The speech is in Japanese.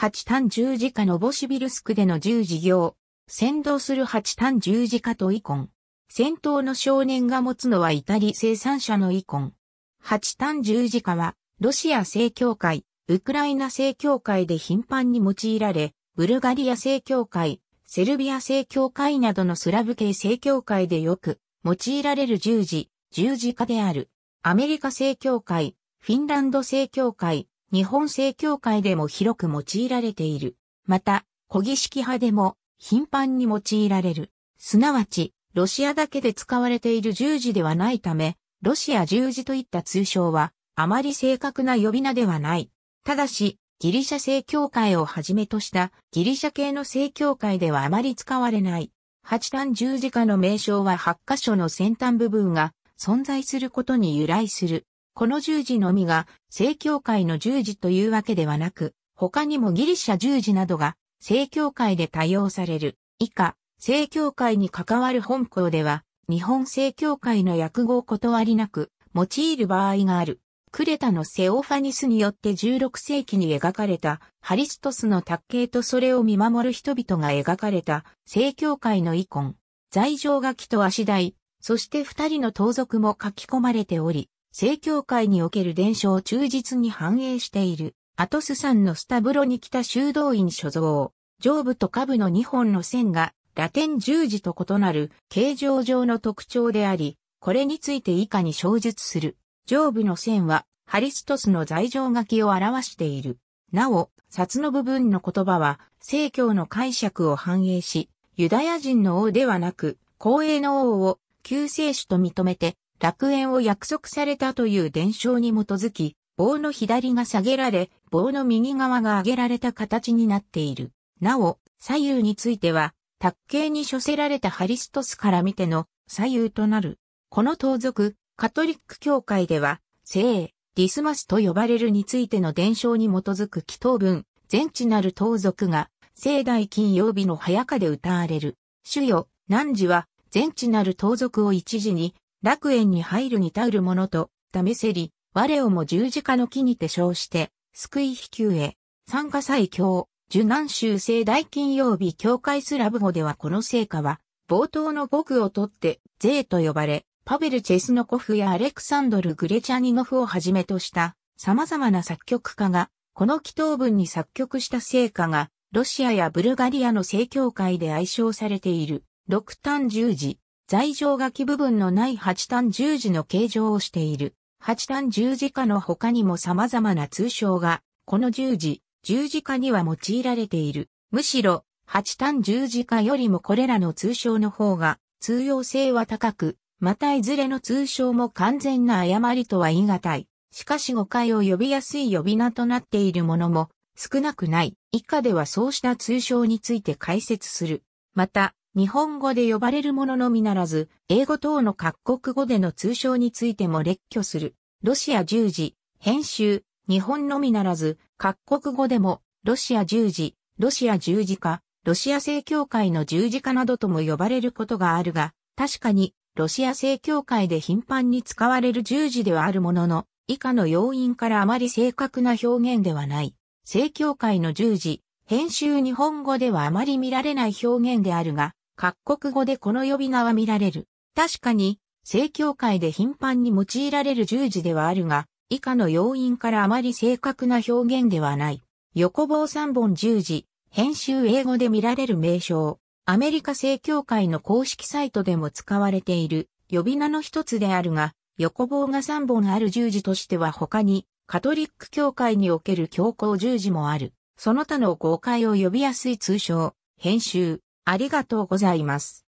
八単十字架のボシビルスクでの十字行、先導する八単十字架とイコン。戦闘の少年が持つのはイタリ生産者のイコン。八単十字架は、ロシア正教会、ウクライナ正教会で頻繁に用いられ、ブルガリア正教会、セルビア正教会などのスラブ系正教会でよく用いられる十字、十字架である。アメリカ正教会、フィンランド正教会、日本正教会でも広く用いられている。また、古儀式派でも頻繁に用いられる。すなわち、ロシアだけで使われている十字ではないため、ロシア十字といった通称は、あまり正確な呼び名ではない。ただし、ギリシャ正教会をはじめとしたギリシャ系の正教会ではあまり使われない。八端十字架の名称は八箇所の先端部分が存在することに由来する。この十字のみが、正教会の十字というわけではなく、他にもギリシャ十字などが、正教会で多用される。以下、正教会に関わる本校では、日本正教会の訳語を断りなく、用いる場合がある。クレタのセオファニスによって16世紀に描かれたハリストスの卓形とそれを見守る人々が描かれた正教会の遺恨罪状書きと足台、そして二人の盗賊も書き込まれており、正教会における伝承を忠実に反映している、アトス山のスタブロに来た修道院所蔵、上部と下部の2本の線が、ラテン十字と異なる形状上の特徴であり、これについて以下に詳述する。上部の線は、ハリストスの罪状書きを表している。なお、札の部分の言葉は、正教の解釈を反映し、ユダヤ人の王ではなく、公営の王を救世主と認めて、楽園を約束されたという伝承に基づき、棒の左が下げられ、棒の右側が上げられた形になっている。なお、左右については、卓形に処せられたハリストスから見ての左右となる。この盗賊、カトリック教会では、聖、ディスマスと呼ばれるについての伝承に基づく祈祷文、全知なる盗賊が、聖代金曜日の早かで歌われる。主よ、汝は、全知なる盗賊を一時に、楽園に入るにたうるものと、試せり、我をも十字架の木にて称して、救い飛球へ、参加最強、受難修正大金曜日教会スラブ語ではこの成果は、冒頭の語句をとって、税と呼ばれ、パベル・チェスノコフやアレクサンドル・グレチャニノフをはじめとした様々な作曲家が、この祈祷文に作曲した成果が、ロシアやブルガリアの正教会で愛称されている、六単十字、罪状書き部分のない八単十字の形状をしている。八単十字架の他にも様々な通称が、この十字、十字架には用いられている。むしろ、八単十字架よりもこれらの通称の方が、通用性は高く、またいずれの通称も完全な誤りとは言い難い。しかし誤解を呼びやすい呼び名となっているものも少なくない。以下ではそうした通称について解説する。また、日本語で呼ばれるもののみならず、英語等の各国語での通称についても列挙する。ロシア十字、編集、日本のみならず、各国語でも、ロシア十字、ロシア十字架、ロシア正教会の十字架などとも呼ばれることがあるが、確かに、ロシア正教会で頻繁に使われる十字ではあるものの、以下の要因からあまり正確な表現ではない。正教会の十字、編集日本語ではあまり見られない表現であるが、各国語でこの呼び名は見られる。確かに、正教会で頻繁に用いられる十字ではあるが、以下の要因からあまり正確な表現ではない。横棒三本十字、編集英語で見られる名称。アメリカ正教会の公式サイトでも使われている呼び名の一つであるが、横棒が三本ある十字としては他に、カトリック教会における教皇十字もある。その他の誤解を呼びやすい通称、編集、ありがとうございます。